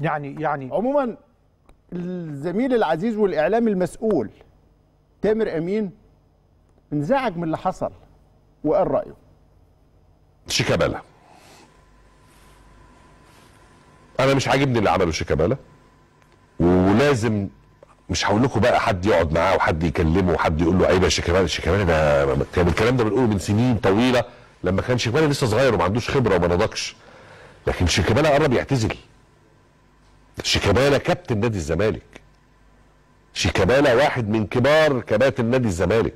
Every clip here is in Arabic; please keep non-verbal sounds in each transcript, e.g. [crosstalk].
يعني يعني عموما الزميل العزيز والاعلامي المسؤول تامر امين انزعج من اللي حصل وقال رايه شيكابالا انا مش عاجبني اللي عمله شيكابالا ولازم مش هقول لكم بقى حد يقعد معاه وحد يكلمه وحد يقول له عيب يا شيكابالا شيكابالا ده كان الكلام ده بنقوله من سنين طويله لما كان شيكابالا لسه صغير وما عندوش خبره وما نضجش لكن شيكابالا قرب يعتزل شيكابالا كابتن نادي الزمالك شيكابالا واحد من كبار كباتن نادي الزمالك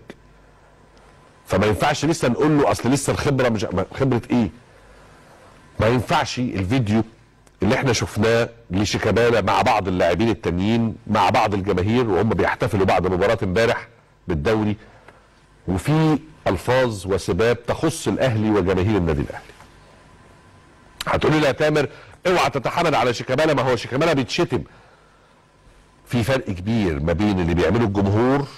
فما ينفعش لسه نقول له اصل لسه الخبره مش خبره ايه ما ينفعش الفيديو اللي احنا شفناه لشيكابالا مع بعض اللاعبين التانيين مع بعض الجماهير وهم بيحتفلوا بعد مباراه امبارح بالدوري وفي الفاظ وسباب تخص الاهلي وجماهير النادي الاهلي هتقولي لي يا تامر اوعى تتحامل على شيكابالا ما هو شيكابالا بيتشتم في فرق كبير ما بين اللي بيعمله الجمهور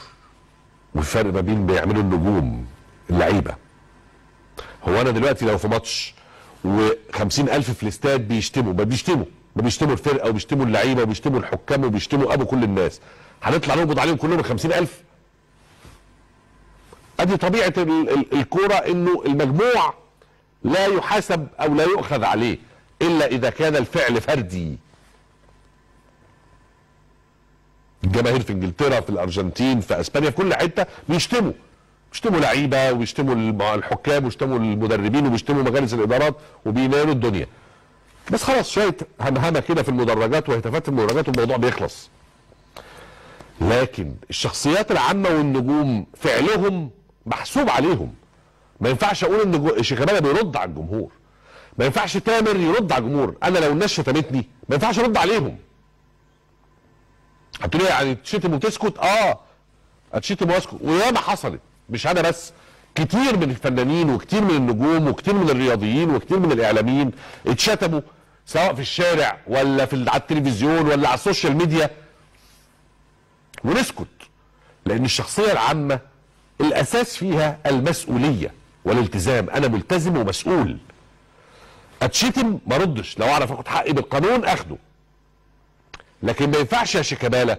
والفرق ما بين بيعمله النجوم اللعيبه هو انا دلوقتي لو في ماتش و الف في الاستاد بيشتموا ما بيشتموا ما بيشتموا الفرقه وبيشتموا اللعيبه وبيشتموا الحكام وبيشتموا ابو كل الناس هنطلع نقبض عليهم كلهم 50000 ادي طبيعه الكوره انه المجموع لا يحاسب او لا يؤخذ عليه الا اذا كان الفعل فردي الجماهير في انجلترا في الارجنتين في اسبانيا في كل حته بيشتموا بيشتموا لعيبه ويشتموا الحكام ويشتموا المدربين وبيشتموا مجالس الادارات وبينالوا الدنيا بس خلاص شويه همهمه كده في المدرجات وهتافات في المدرجات والموضوع بيخلص لكن الشخصيات العامه والنجوم فعلهم محسوب عليهم ما ينفعش اقول ان شيخ بيرد على الجمهور ما ينفعش تامر يرد على الجمهور انا لو الناس شتمتني ما ينفعش ارد عليهم هتقول لي يعني تشتم وتسكت اه هتشتم واسكت وياما حصلت مش انا بس كتير من الفنانين وكتير من النجوم وكتير من الرياضيين وكتير من الاعلاميين اتشتموا سواء في الشارع ولا في على التلفزيون ولا على السوشيال ميديا ونسكت لان الشخصيه العامه الاساس فيها المسؤوليه والالتزام انا ملتزم ومسؤول اتشتم ما ردش لو اعرف اخد حقي بالقانون اخده لكن ما ينفعش يا شيكابالا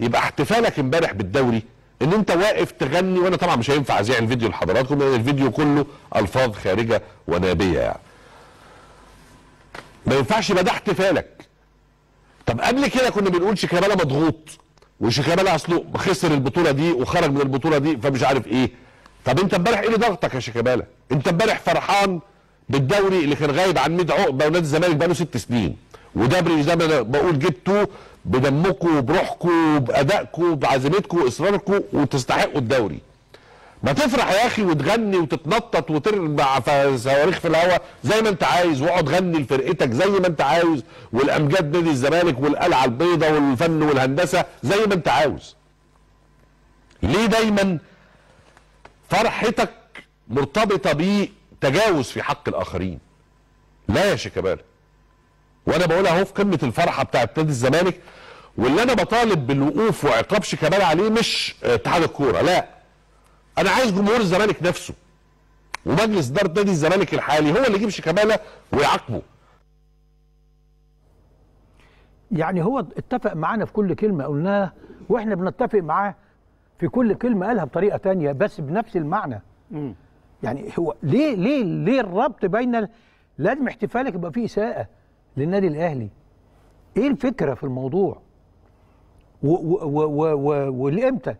يبقى احتفالك امبارح بالدوري ان انت واقف تغني وانا طبعا مش هينفع اذيع الفيديو لحضراتكم لان الفيديو كله الفاظ خارجه ونابيه يعني ما ينفعش يبقى ده احتفالك طب قبل كده كنا بنقول شيكابالا مضغوط وشيكابالا اصله خسر البطوله دي وخرج من البطوله دي فمش عارف ايه طب انت امبارح ايه اللي ضغطك يا شيكابالا انت امبارح فرحان بالدوري اللي كان غايب عن ميد عقبه ونادي الزمالك بقاله ست سنين وده ده بقول جبته بدمكم وبروحكم وبادائكم وبعزيمتكم واصراركم وتستحقوا الدوري. ما تفرح يا اخي وتغني وتتنطط وتربع صواريخ في الهواء زي ما انت عايز واقعد غني لفرقتك زي ما انت عايز والامجاد نادي الزمالك والقلعه البيضاء والفن والهندسه زي ما انت عاوز. ليه دايما فرحتك مرتبطه بيه تجاوز في حق الاخرين لا يا شيكابالا وانا بقولها اهو في قمه الفرحه بتاعت نادي الزمالك واللي انا بطالب بالوقوف وعقاب شيكابالا عليه مش آه، اتحاد الكوره لا انا عايز جمهور الزمالك نفسه ومجلس اداره نادي الزمالك الحالي هو اللي يجيب شيكابالا ويعاقبه يعني هو اتفق معانا في كل كلمه قلناها واحنا بنتفق معاه في كل كلمه قالها بطريقه تانية بس بنفس المعنى مم. يعني هو ليه ليه ليه الربط بين لازم احتفالك يبقى فيه اساءه للنادي الاهلي ايه الفكره في الموضوع ولامتى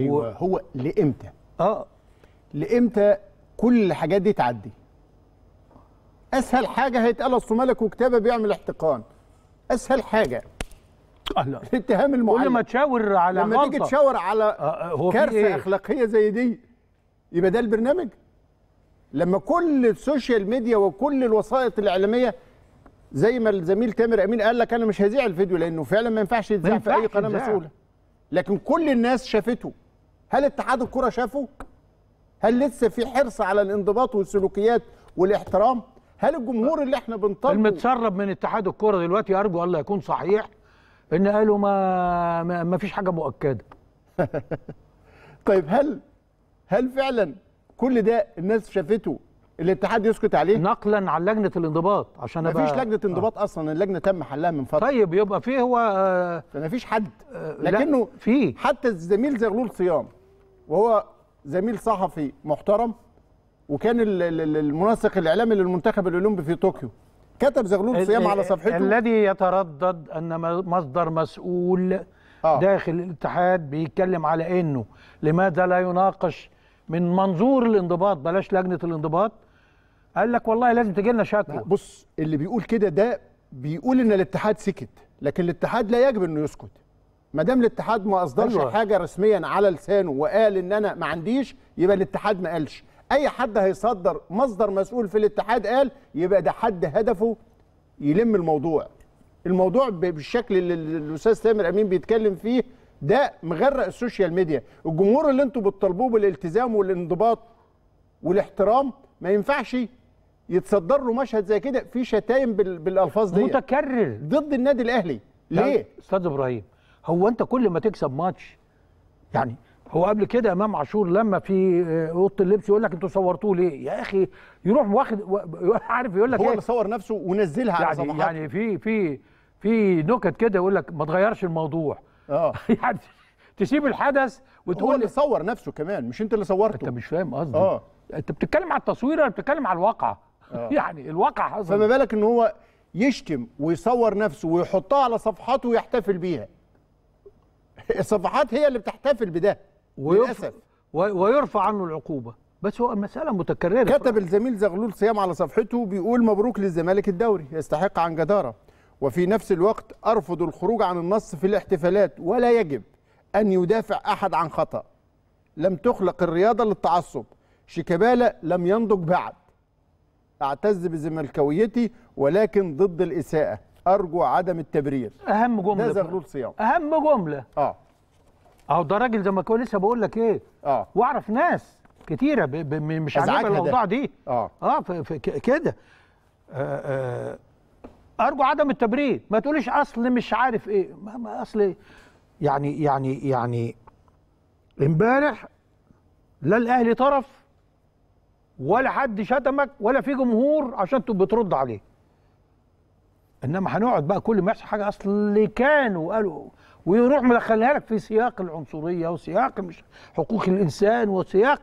ايوه هو لامتى اه لامتى كل الحاجات دي تعدي اسهل حاجه هيتقال اصل ملك وكتابه بيعمل احتقان اسهل حاجه الله اتهام المعلم لما تشاور على لما تيجي تشاور على آه, آه، هو كارثه إيه؟ اخلاقيه زي دي يبقى ده البرنامج لما كل السوشيال ميديا وكل الوسائط الاعلاميه زي ما الزميل تامر امين قال لك انا مش هذيع الفيديو لانه فعلا ما ينفعش يتذاع في اي قناه مسؤوله لكن كل الناس شافته هل اتحاد الكره شافه هل لسه في حرص على الانضباط والسلوكيات والاحترام هل الجمهور اللي احنا بنطالبه المتسرب من اتحاد الكره دلوقتي ارجو الله يكون صحيح ان قالوا ما ما فيش حاجه مؤكده [laughs] طيب هل هل فعلا كل ده الناس شافته الاتحاد يسكت عليه نقلا عن لجنه الانضباط عشان ابقى لجنه آه. انضباط آه. اصلا اللجنه تم حلها من فتره طيب يبقى في هو آه مفيش حد آه، لكنه في حتى الزميل زغلول صيام وهو زميل صحفي محترم وكان المنسق الاعلامي للمنتخب الاولمبي في طوكيو كتب زغلول صيام على صفحته الذي يتردد ان مصدر مسؤول آه. داخل الاتحاد بيتكلم على انه لماذا لا يناقش من منظور الانضباط بلاش لجنه الانضباط قال لك والله لازم تجي لنا شكوى بص اللي بيقول كده ده بيقول ان الاتحاد سكت لكن الاتحاد لا يجب انه يسكت ما دام الاتحاد ما اصدرش أيوة. حاجه رسميا على لسانه وقال ان انا ما عنديش يبقى الاتحاد ما قالش اي حد هيصدر مصدر مسؤول في الاتحاد قال يبقى ده حد هدفه يلم الموضوع الموضوع بالشكل اللي الاستاذ تامر امين بيتكلم فيه ده مغرق السوشيال ميديا الجمهور اللي انتوا بتطالبوه بالالتزام والانضباط والاحترام ما ينفعش يتصدر له مشهد زي كده في شتايم بالالفاظ دي متكرر ضد النادي الاهلي ليه استاذ ابراهيم هو انت كل ما تكسب ماتش يعني هو قبل كده امام عاشور لما في آه، اوضه اللبس يقول لك انتوا صورتوه ليه يا اخي يروح واخد عارف يقول لك هو إيه؟ اللي صور نفسه ونزلها يعني على يعني في في في نكت كده يقول لك ما تغيرش الموضوع اه [laughs] يعني تسيب الحدث وتقول هو اللي صور نفسه كمان مش انت اللي صورته انت مش فاهم قصدي اه انت بتتكلم على التصوير ولا بتتكلم على الواقع آه. [laughs] يعني الواقع حصل فما بالك ان هو يشتم ويصور نفسه ويحطها على صفحاته ويحتفل بيها [laughs] الصفحات هي اللي بتحتفل بده للاسف ويرفع عنه العقوبه بس هو المساله متكرره كتب الزميل زغلول صيام على صفحته بيقول مبروك للزمالك الدوري يستحق عن جداره وفي نفس الوقت أرفض الخروج عن النص في الاحتفالات ولا يجب أن يدافع أحد عن خطأ لم تخلق الرياضة للتعصب شيكابالا لم ينضج بعد أعتز بزملكاويتي ولكن ضد الإساءة أرجو عدم التبرير أهم جملة ده زغلول صيام أهم جملة أه أهو ده راجل زي ما لسه بقول لك إيه أه وأعرف ناس كتيرة ب... ب... مش عاجبها الأوضاع دي أه أه كده آه آه ارجو عدم التبرير ما تقوليش اصل مش عارف ايه ما, ما اصل يعني يعني يعني امبارح لا الاهلي طرف ولا حد شتمك ولا في جمهور عشان تبقى بترد عليه انما هنقعد بقى كل ما يحصل حاجه اصل كانوا قالوا ويروح مدخلها لك في سياق العنصريه وسياق مش حقوق الانسان وسياق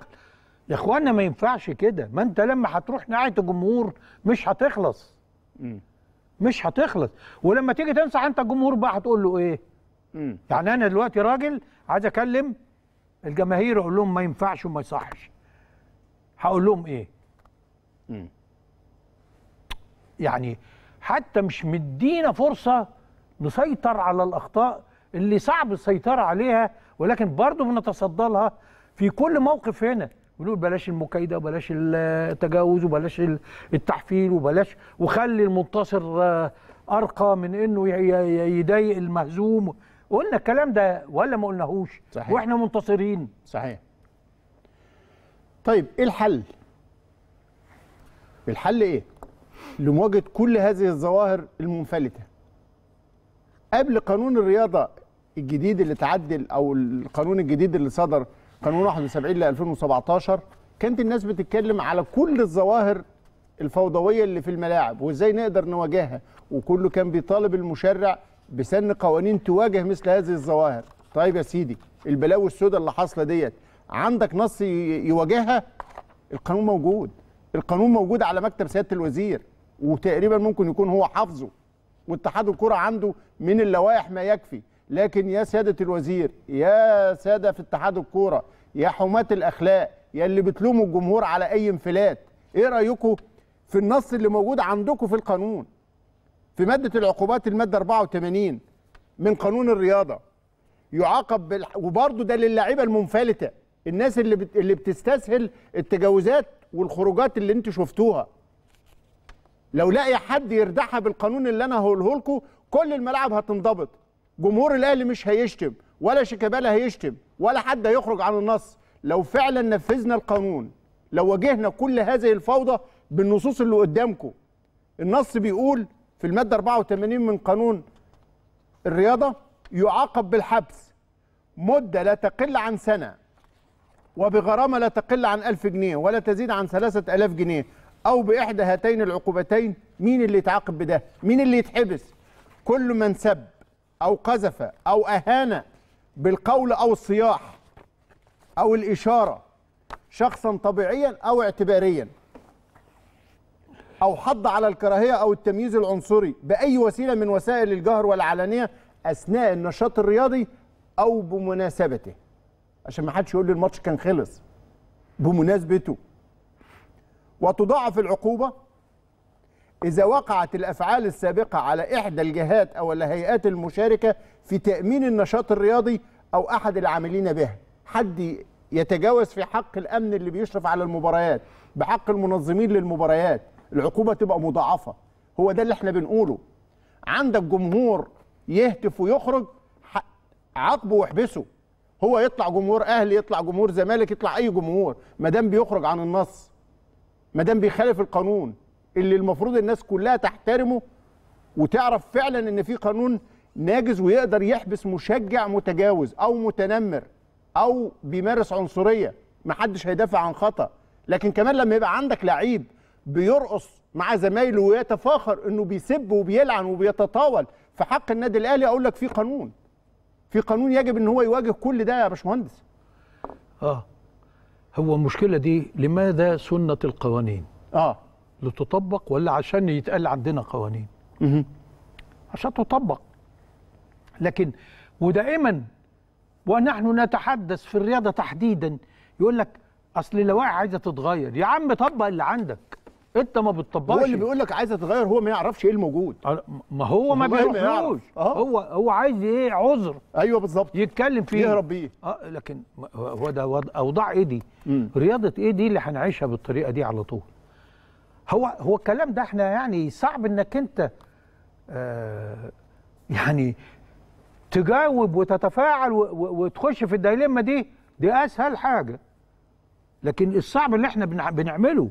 يا اخوانا ما ينفعش كده ما انت لما هتروح ناحيه الجمهور مش هتخلص مش هتخلص ولما تيجي تنصح انت الجمهور بقى هتقول له ايه مم. يعني انا دلوقتي راجل عايز اكلم الجماهير اقول لهم ما ينفعش وما يصحش هقول لهم ايه مم. يعني حتى مش مدينا فرصه نسيطر على الاخطاء اللي صعب السيطره عليها ولكن برضه بنتصدى لها في كل موقف هنا بنقول بلاش المكايده وبلاش التجاوز وبلاش التحفيل وبلاش وخلي المنتصر آه، ارقى من انه يضايق المهزوم قلنا الكلام ده ولا ما قلناهوش صحيح. واحنا منتصرين صحيح طيب ايه الحل الحل ايه لمواجهه كل هذه الظواهر المنفلته قبل قانون الرياضه الجديد اللي اتعدل او القانون الجديد اللي صدر قانون 71 ل 2017 كانت الناس بتتكلم على كل الظواهر الفوضويه اللي في الملاعب وازاي نقدر نواجهها وكله كان بيطالب المشرع بسن قوانين تواجه مثل هذه الظواهر طيب يا سيدي البلاوي السوداء اللي حاصله ديت عندك نص يواجهها القانون موجود القانون موجود على مكتب سياده الوزير وتقريبا ممكن يكون هو حافظه واتحاد الكره عنده من اللوائح ما يكفي لكن يا سياده الوزير يا ساده في اتحاد الكوره يا حماة الاخلاق يا اللي بتلوموا الجمهور على اي انفلات ايه رايكم في النص اللي موجود عندكم في القانون في ماده العقوبات الماده 84 من قانون الرياضه يعاقب بال... وبرضه ده للاعيبه المنفلته الناس اللي بت... اللي بتستسهل التجاوزات والخروجات اللي انتوا شفتوها لو لاقي حد يردعها بالقانون اللي انا هقوله لكم كل الملاعب هتنضبط جمهور الاهلي مش هيشتم ولا شيكابالا هيشتم ولا حد هيخرج عن النص لو فعلا نفذنا القانون لو واجهنا كل هذه الفوضى بالنصوص اللي قدامكم النص بيقول في الماده 84 من قانون الرياضه يعاقب بالحبس مده لا تقل عن سنه وبغرامه لا تقل عن 1000 جنيه ولا تزيد عن 3000 جنيه او باحدى هاتين العقوبتين مين اللي يتعاقب بده مين اللي يتحبس كل من سب أو قذف أو أهان بالقول أو الصياح أو الإشارة شخصا طبيعيا أو اعتباريا أو حض على الكراهية أو التمييز العنصري بأي وسيلة من وسائل الجهر والعلانية أثناء النشاط الرياضي أو بمناسبته عشان ما حدش يقول لي الماتش كان خلص بمناسبته وتضاعف العقوبة إذا وقعت الأفعال السابقة على إحدى الجهات أو الهيئات المشاركة في تأمين النشاط الرياضي أو أحد العاملين به حد يتجاوز في حق الأمن اللي بيشرف على المباريات بحق المنظمين للمباريات العقوبة تبقى مضاعفة هو ده اللي احنا بنقوله عندك جمهور يهتف ويخرج عاقبه واحبسه هو يطلع جمهور اهلي يطلع جمهور زمالك يطلع اي جمهور ما دام بيخرج عن النص ما دام بيخالف القانون اللي المفروض الناس كلها تحترمه وتعرف فعلا ان في قانون ناجز ويقدر يحبس مشجع متجاوز او متنمر او بيمارس عنصريه محدش هيدافع عن خطا لكن كمان لما يبقى عندك لعيب بيرقص مع زمايله ويتفاخر انه بيسب وبيلعن وبيتطاول في حق النادي الاهلي اقول لك في قانون في قانون يجب ان هو يواجه كل ده يا باشمهندس اه هو المشكله دي لماذا سنه القوانين اه لتطبق ولا عشان يتقال عندنا قوانين عشان تطبق لكن ودائما ونحن نتحدث في الرياضه تحديدا يقول لك اصل اللوائح عايزه تتغير يا عم طبق اللي عندك انت ما بتطبقش هو اللي بيقول لك عايزه تتغير هو ما يعرفش ايه الموجود ما هو ما إيه بيعرفش أه. هو هو عايز ايه عذر ايوه بالظبط يتكلم فيه يهرب بيه اه لكن هو ده اوضاع ايه دي رياضه ايه دي اللي هنعيشها بالطريقه دي على طول هو هو الكلام ده احنا يعني صعب انك انت آه يعني تجاوب وتتفاعل وتخش في الدايلما دي دي اسهل حاجه لكن الصعب اللي احنا بنعمله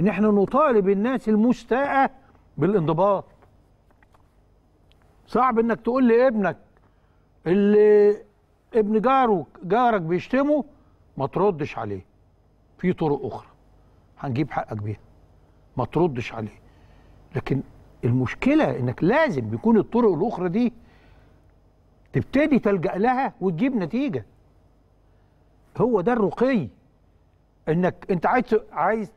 ان احنا نطالب الناس المستاءه بالانضباط صعب انك تقول لابنك اللي ابن جاره جارك بيشتمه ما تردش عليه في طرق اخرى هنجيب حقك بيها ما تردش عليه لكن المشكله انك لازم يكون الطرق الاخرى دي تبتدي تلجا لها وتجيب نتيجه هو ده الرقي انك انت عايز عايز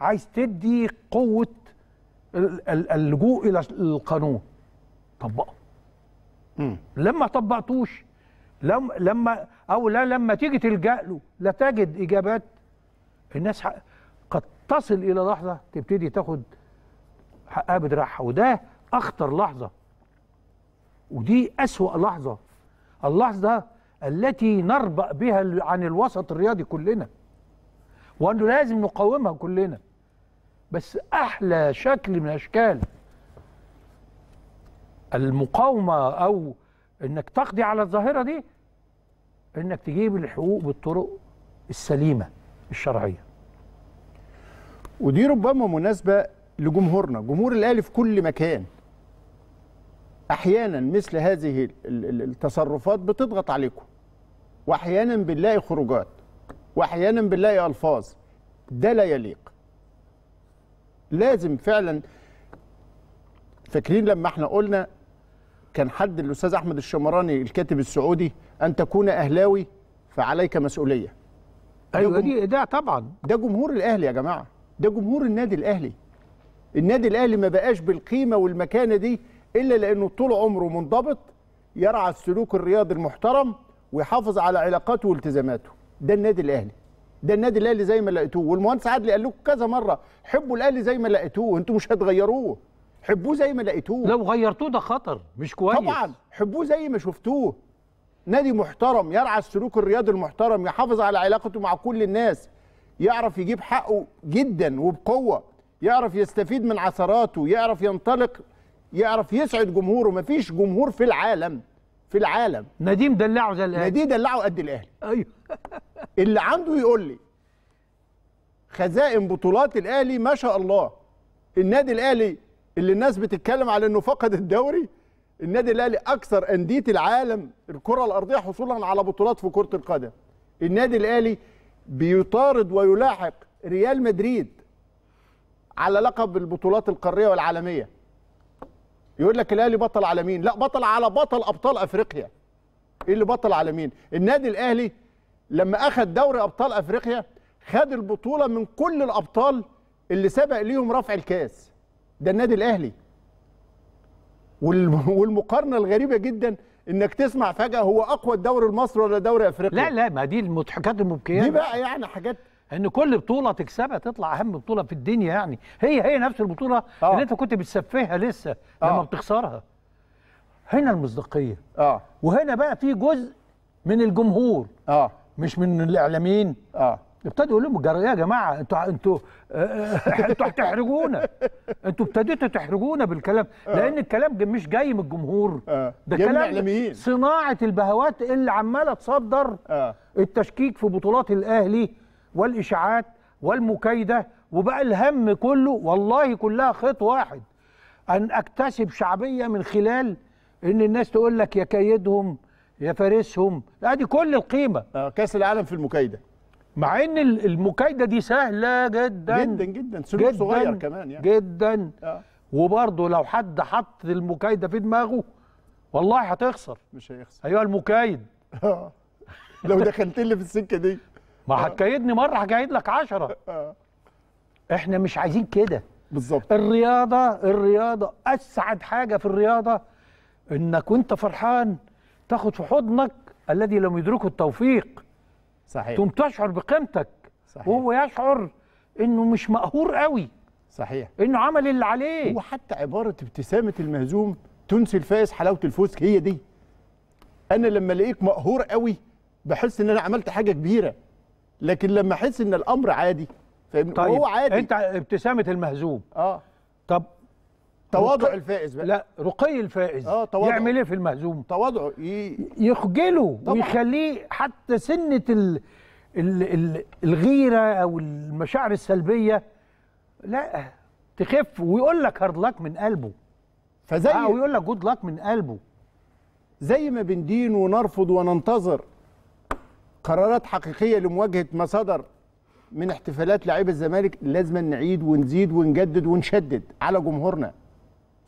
عايز تدي قوه اللجوء الى القانون طبقه لما طبقتوش لما او لا لما تيجي تلجا له لا تجد اجابات الناس قد تصل الى لحظه تبتدي تاخد حقها بدراعها وده اخطر لحظه ودي اسوا لحظه اللحظه التي نربأ بها عن الوسط الرياضي كلنا وانه لازم نقاومها كلنا بس احلى شكل من اشكال المقاومه او انك تقضي على الظاهره دي انك تجيب الحقوق بالطرق السليمه الشرعيه ودي ربما مناسبة لجمهورنا جمهور الأهلي في كل مكان أحيانا مثل هذه التصرفات بتضغط عليكم وأحيانا بنلاقي خروجات وأحيانا بنلاقي ألفاظ ده لا يليق لازم فعلا فاكرين لما احنا قلنا كان حد الأستاذ أحمد الشمراني الكاتب السعودي أن تكون أهلاوي فعليك مسؤولية أيوة دي ده طبعا ده جمهور الأهلي يا جماعة ده جمهور النادي الاهلي النادي الاهلي ما بقاش بالقيمه والمكانه دي الا لانه طول عمره منضبط يرعى السلوك الرياضي المحترم ويحافظ على علاقاته والتزاماته ده النادي الاهلي ده النادي الاهلي زي ما لقيتوه والمهندس عادل قال لكم كذا مره حبوا الاهلي زي ما لقيتوه انتوا مش هتغيروه حبوه زي ما لقيتوه لو غيرتوه ده خطر مش كويس طبعا حبوه زي ما شفتوه نادي محترم يرعى السلوك الرياضي المحترم يحافظ على علاقته مع كل الناس يعرف يجيب حقه جدا وبقوه يعرف يستفيد من عثراته يعرف ينطلق يعرف يسعد جمهوره مفيش جمهور في العالم في العالم نديم دلعه زي الاهلي نديم دلعه قد الاهلي ايوه [laughs] اللي عنده يقول لي خزائن بطولات الاهلي ما شاء الله النادي الاهلي اللي الناس بتتكلم على انه فقد الدوري النادي الاهلي اكثر انديه العالم الكره الارضيه حصولا على بطولات في كره القدم النادي الاهلي بيطارد ويلاحق ريال مدريد على لقب البطولات القاريه والعالميه يقول لك الاهلي بطل على مين لا بطل على بطل ابطال افريقيا ايه اللي بطل على مين النادي الاهلي لما اخذ دوري ابطال افريقيا خد البطوله من كل الابطال اللي سبق ليهم رفع الكاس ده النادي الاهلي والمقارنه الغريبه جدا انك تسمع فجاه هو اقوى الدوري المصري ولا دوري افريقيا لا لا ما دي المضحكات المبكيه دي بقى يعني حاجات ان كل بطوله تكسبها تطلع اهم بطوله في الدنيا يعني هي هي نفس البطوله آه. اللي انت كنت بتسفهها لسه آه. لما بتخسرها هنا المصداقيه اه وهنا بقى في جزء من الجمهور اه مش من الاعلاميين اه ابتدوا يقول لهم يا جماعه انتوا انتوا آه، آه، انتوا هتحرجونا انتوا ابتديتوا تحرجونا بالكلام آه. لان الكلام مش جاي من الجمهور ده كلام صناعه البهوات اللي عماله تصدر التشكيك في بطولات الاهلي والاشاعات والمكايده وبقى الهم كله والله كلها خيط واحد ان اكتسب شعبيه من خلال ان الناس تقول لك يا كيدهم يا فارسهم ادي كل القيمه كاس العالم في المكايده مع ان المكايده دي سهله جدا جدا جدا سلوك جداً صغير كمان يعني جدا آه. وبرضه لو حد حط المكايده في دماغه والله هتخسر مش هيخسر ايوه المكايد [laughs] آه. لو دخلت لي في السكه دي ما آه. هتكيدني مره هكيد لك 10 [laughs] آه. احنا مش عايزين كده بالظبط الرياضه الرياضه اسعد حاجه في الرياضه انك وانت فرحان تاخد في حضنك الذي لم يدركه التوفيق صحيح تقوم تشعر بقيمتك صحيح. وهو يشعر انه مش مقهور قوي صحيح انه عمل اللي عليه وحتى عباره ابتسامه المهزوم تنسي الفائز حلاوه الفوز هي دي انا لما الاقيك مقهور قوي بحس ان انا عملت حاجه كبيره لكن لما احس ان الامر عادي فاهمني طيب هو عادي انت ابتسامه المهزوم اه طب تواضع رقي... الفائز بقى لا رقي الفائز اه تواضع يعمل ايه في المهزوم تواضعه ي... يخجله طبعا. ويخليه حتى سنه ال... ال... ال... الغيره او المشاعر السلبيه لا تخف ويقول لك هارد لك من قلبه فزي اه ويقول لك جود لك من قلبه زي ما بندين ونرفض وننتظر قرارات حقيقيه لمواجهه ما صدر من احتفالات لعيبه الزمالك لازم نعيد ونزيد ونجدد ونشدد على جمهورنا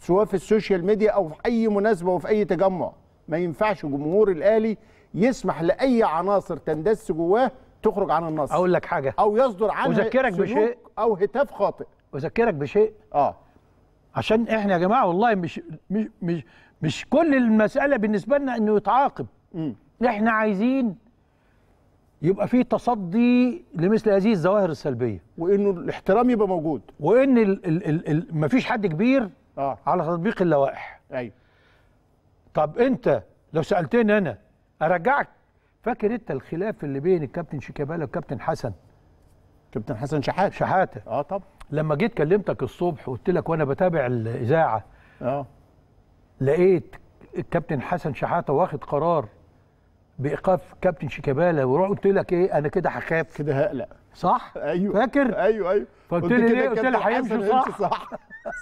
سواء في السوشيال ميديا او في اي مناسبه وفي اي تجمع ما ينفعش جمهور الاهلي يسمح لاي عناصر تندس جواه تخرج عن النص اقول لك حاجه او يصدر عنها اذكرك بشيء او هتاف خاطئ اذكرك بشيء اه عشان احنا يا جماعه والله مش مش مش, مش كل المساله بالنسبه لنا انه يتعاقب م. احنا عايزين يبقى في تصدي لمثل هذه الظواهر السلبيه وانه الاحترام يبقى موجود وان ال ال ال ال مفيش حد كبير اه على تطبيق اللوائح ايوه طب انت لو سالتني انا ارجعك فاكر انت الخلاف اللي بين الكابتن شيكابالا والكابتن حسن كابتن حسن شحاته شحاته اه طبعا لما جيت كلمتك الصبح وقلت لك وانا بتابع الاذاعه اه لقيت الكابتن حسن شحاته واخد قرار بايقاف كابتن شيكابالا وروح قلت لك ايه انا كده هخاف كده هقلق صح ايوه فاكر ايوه ايوه فقلت لي ليه قلت لي هيمشي صح صح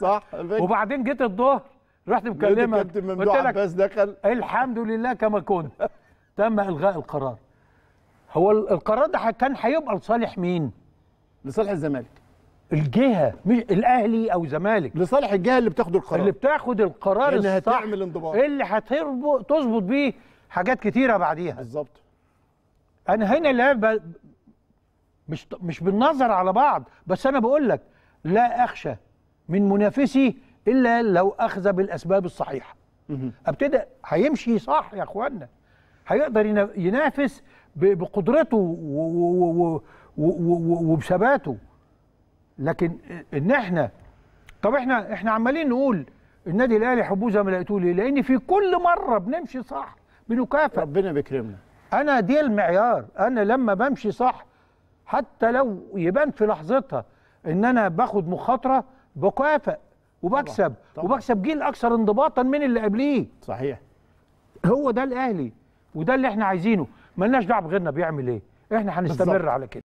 صح وبعدين جيت الظهر رحت مكلمك كابتن ممدوح عباس دخل الحمد لله كما كنت تم الغاء القرار هو القرار ده كان هيبقى لصالح مين لصالح الزمالك الجهه مش الاهلي او الزمالك لصالح الجهه اللي بتاخد القرار اللي بتاخد القرار اللي هتعمل انضباط اللي هتظبط بيه حاجات كتيره بعديها بالظبط انا هنا اللي مش مش بالنظر على بعض بس انا بقول لك لا اخشى من منافسي الا لو اخذ بالاسباب الصحيحه ابتدى هيمشي صح يا اخوانا هيقدر ينافس بقدرته وبثباته لكن ان احنا طب احنا احنا عمالين نقول النادي الاهلي حبوزه ما لقيتوه ليه؟ لان في كل مره بنمشي صح بنكافئ ربنا بيكرمنا انا دي المعيار انا لما بمشي صح حتى لو يبان في لحظتها ان انا باخد مخاطره بكافئ وبكسب طبعا. طبعا. وبكسب جيل اكثر انضباطا من اللي قبليه صحيح هو ده الاهلي وده اللي احنا عايزينه ملناش دعوه بغيرنا بيعمل ايه احنا هنستمر بالزبط. على كده